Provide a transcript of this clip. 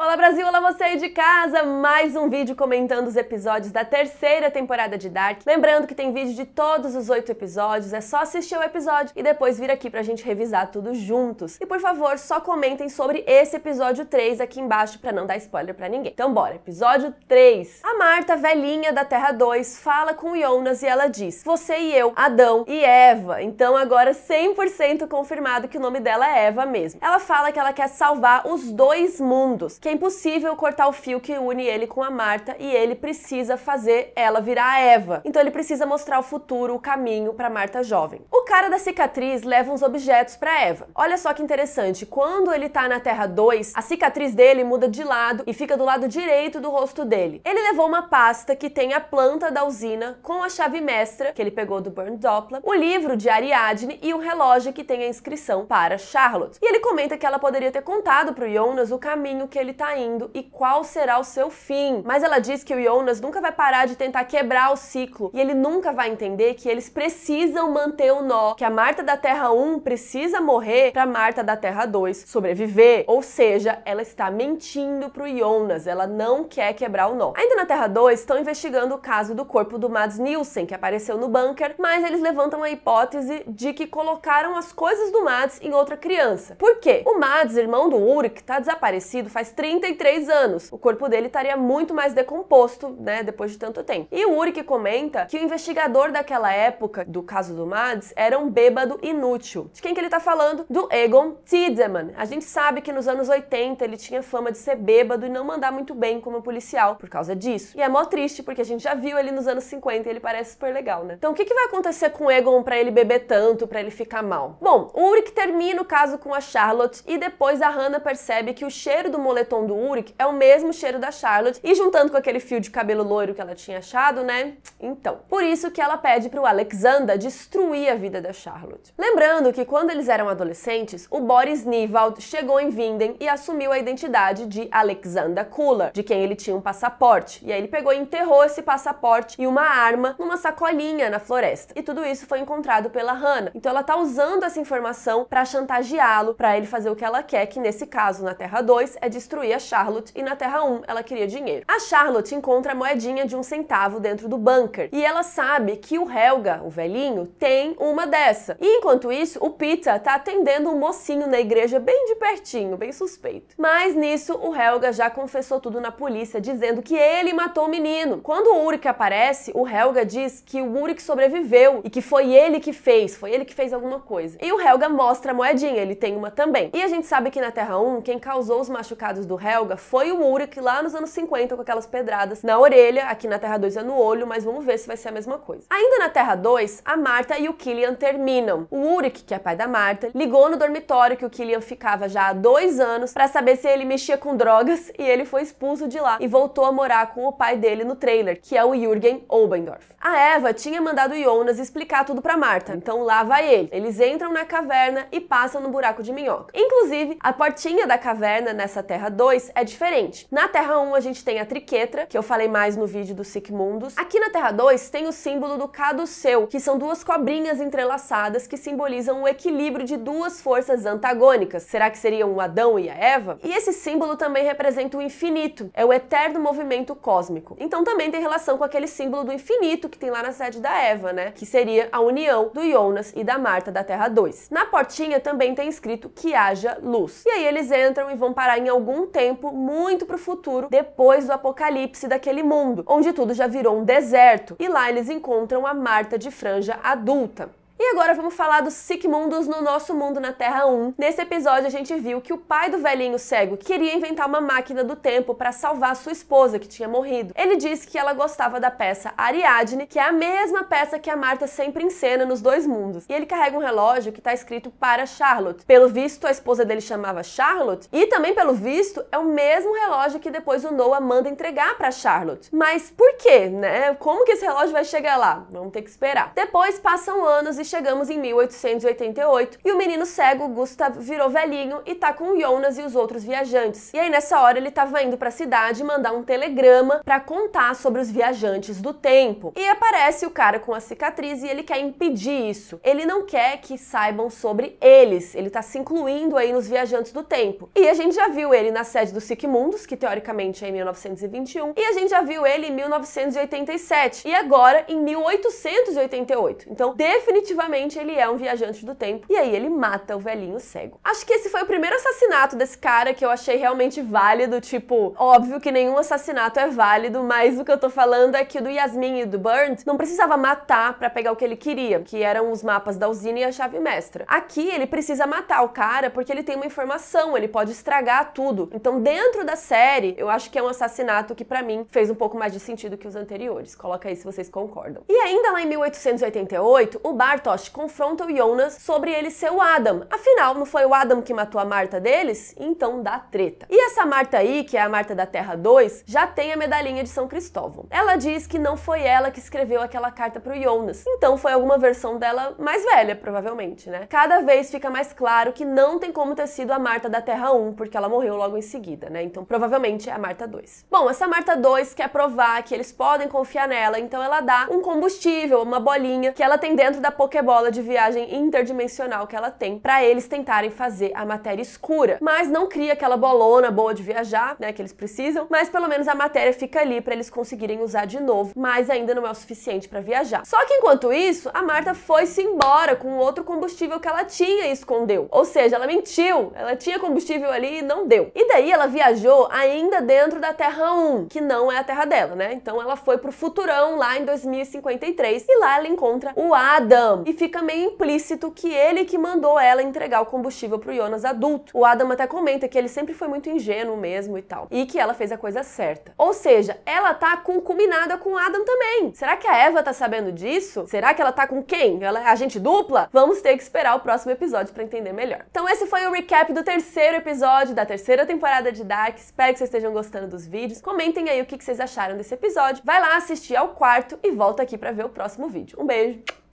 Olá Brasil, olá você aí de casa! Mais um vídeo comentando os episódios da terceira temporada de Dark. Lembrando que tem vídeo de todos os oito episódios, é só assistir o episódio e depois vir aqui pra gente revisar tudo juntos. E por favor, só comentem sobre esse episódio 3 aqui embaixo pra não dar spoiler pra ninguém. Então bora, episódio 3. A Marta, velhinha da Terra 2, fala com Jonas e ela diz: Você e eu, Adão e Eva. Então agora 100% confirmado que o nome dela é Eva mesmo. Ela fala que ela quer salvar os dois mundos, que é impossível cortar o fio que une ele com a Marta e ele precisa fazer ela virar a Eva. Então ele precisa mostrar o futuro, o caminho para Marta jovem. O cara da cicatriz leva uns objetos para Eva. Olha só que interessante, quando ele tá na Terra 2, a cicatriz dele muda de lado e fica do lado direito do rosto dele. Ele levou uma pasta que tem a planta da usina com a chave mestra que ele pegou do Burn Doppler, o livro de Ariadne e o relógio que tem a inscrição para Charlotte. E ele comenta que ela poderia ter contado pro Jonas o caminho que ele está indo e qual será o seu fim. Mas ela diz que o Jonas nunca vai parar de tentar quebrar o ciclo e ele nunca vai entender que eles precisam manter o nó, que a Marta da Terra 1 precisa morrer para Marta da Terra 2 sobreviver. Ou seja, ela está mentindo pro Jonas, ela não quer quebrar o nó. Ainda na Terra 2, estão investigando o caso do corpo do Mads Nielsen, que apareceu no bunker, mas eles levantam a hipótese de que colocaram as coisas do Mads em outra criança. Por quê? O Mads, irmão do Ulrich, está desaparecido faz 30 33 anos. O corpo dele estaria muito mais decomposto, né, depois de tanto tempo. E o Uric comenta que o investigador daquela época, do caso do Mads, era um bêbado inútil. De quem que ele tá falando? Do Egon Tiedemann. A gente sabe que nos anos 80 ele tinha fama de ser bêbado e não mandar muito bem como policial por causa disso. E é mó triste, porque a gente já viu ele nos anos 50 e ele parece super legal, né? Então o que, que vai acontecer com o Egon para ele beber tanto, para ele ficar mal? Bom, o Uric termina o caso com a Charlotte e depois a Hannah percebe que o cheiro do moletom do Uric é o mesmo cheiro da Charlotte e juntando com aquele fio de cabelo loiro que ela tinha achado, né? Então, por isso que ela pede para o Alexander destruir a vida da Charlotte. Lembrando que quando eles eram adolescentes, o Boris Nivald chegou em Vinden e assumiu a identidade de Alexander Kula, de quem ele tinha um passaporte. E aí ele pegou e enterrou esse passaporte e uma arma numa sacolinha na floresta. E tudo isso foi encontrado pela Hannah. Então ela tá usando essa informação para chantageá-lo, para ele fazer o que ela quer, que nesse caso na Terra 2 é destruir a Charlotte e na Terra 1 ela queria dinheiro. A Charlotte encontra a moedinha de um centavo dentro do bunker e ela sabe que o Helga, o velhinho, tem uma dessa. E enquanto isso, o Pita tá atendendo um mocinho na igreja bem de pertinho, bem suspeito. Mas nisso, o Helga já confessou tudo na polícia, dizendo que ele matou o menino. Quando o Urik aparece, o Helga diz que o Urik sobreviveu e que foi ele que fez, foi ele que fez alguma coisa. E o Helga mostra a moedinha, ele tem uma também. E a gente sabe que na Terra 1, quem causou os machucados do Helga foi o Urich lá nos anos 50 com aquelas pedradas na orelha, aqui na Terra 2 é no olho, mas vamos ver se vai ser a mesma coisa. Ainda na Terra 2, a Marta e o Killian terminam. O Urich, que é pai da Marta, ligou no dormitório que o Killian ficava já há dois anos para saber se ele mexia com drogas e ele foi expulso de lá e voltou a morar com o pai dele no trailer, que é o Jürgen Obendorf. A Eva tinha mandado Jonas explicar tudo para Marta, então lá vai ele. Eles entram na caverna e passam no buraco de minhoca. Inclusive, a portinha da caverna nessa Terra 2 é diferente. Na Terra 1 a gente tem a triquetra, que eu falei mais no vídeo do Mundus. Aqui na Terra 2 tem o símbolo do caduceu, que são duas cobrinhas entrelaçadas que simbolizam o equilíbrio de duas forças antagônicas. Será que seriam o Adão e a Eva? E esse símbolo também representa o infinito, é o eterno movimento cósmico. Então também tem relação com aquele símbolo do infinito que tem lá na sede da Eva, né? Que seria a união do Jonas e da Marta da Terra 2. Na portinha também tem escrito que haja luz. E aí eles entram e vão parar em algum tempo muito pro futuro, depois do apocalipse daquele mundo, onde tudo já virou um deserto. E lá eles encontram a Marta de franja adulta. E agora vamos falar dos Mundos no nosso mundo na Terra 1. Nesse episódio a gente viu que o pai do velhinho cego queria inventar uma máquina do tempo para salvar sua esposa que tinha morrido. Ele disse que ela gostava da peça Ariadne, que é a mesma peça que a Marta sempre encena nos dois mundos. E ele carrega um relógio que está escrito para Charlotte. Pelo visto a esposa dele chamava Charlotte e também pelo visto é o mesmo relógio que depois o Noah manda entregar para Charlotte. Mas por quê, né? Como que esse relógio vai chegar lá? Vamos ter que esperar. Depois passam anos e chegamos em 1888 e o menino cego Gustav virou velhinho e tá com Jonas e os outros viajantes. E aí nessa hora ele tava indo para a cidade mandar um telegrama para contar sobre os viajantes do tempo. E aparece o cara com a cicatriz e ele quer impedir isso. Ele não quer que saibam sobre eles. Ele tá se incluindo aí nos viajantes do tempo. E a gente já viu ele na sede do mundos que teoricamente é em 1921, e a gente já viu ele em 1987 e agora em 1888. Então, definitivamente efetivamente ele é um viajante do tempo. E aí ele mata o velhinho cego. Acho que esse foi o primeiro assassinato desse cara que eu achei realmente válido. Tipo, óbvio que nenhum assassinato é válido, mas o que eu tô falando é que o do Yasmin e do Burnt não precisava matar para pegar o que ele queria, que eram os mapas da usina e a chave mestra. Aqui ele precisa matar o cara porque ele tem uma informação, ele pode estragar tudo. Então, dentro da série, eu acho que é um assassinato que para mim fez um pouco mais de sentido que os anteriores. Coloca aí se vocês concordam. E ainda lá em 1888, o Barton Satoshi confronta o Jonas sobre ele ser o Adam. Afinal, não foi o Adam que matou a Marta deles? Então dá treta. E essa Marta aí, que é a Marta da Terra 2, já tem a medalhinha de São Cristóvão. Ela diz que não foi ela que escreveu aquela carta pro Jonas. Então foi alguma versão dela mais velha, provavelmente, né? Cada vez fica mais claro que não tem como ter sido a Marta da Terra 1, porque ela morreu logo em seguida, né? Então provavelmente é a Marta 2. Bom, essa Marta 2 quer provar que eles podem confiar nela, então ela dá um combustível, uma bolinha que ela tem dentro da Pokémon pokebola é de viagem interdimensional que ela tem para eles tentarem fazer a matéria escura. Mas não cria aquela bolona boa de viajar, né, que eles precisam, mas pelo menos a matéria fica ali para eles conseguirem usar de novo, mas ainda não é o suficiente para viajar. Só que enquanto isso, a Marta foi-se embora com outro combustível que ela tinha e escondeu. Ou seja, ela mentiu, ela tinha combustível ali e não deu. E daí ela viajou ainda dentro da Terra 1, que não é a terra dela, né? Então ela foi pro futurão lá em 2053 e lá ela encontra o Adam e fica meio implícito que ele que mandou ela entregar o combustível pro Jonas adulto. O Adam até comenta que ele sempre foi muito ingênuo mesmo e tal, e que ela fez a coisa certa. Ou seja, ela tá concuminada com o Adam também. Será que a Eva tá sabendo disso? Será que ela tá com quem? Ela é agente dupla? Vamos ter que esperar o próximo episódio para entender melhor. Então esse foi o recap do terceiro episódio da terceira temporada de Dark. Espero que vocês estejam gostando dos vídeos. Comentem aí o que vocês acharam desse episódio. Vai lá assistir ao quarto e volta aqui para ver o próximo vídeo. Um beijo!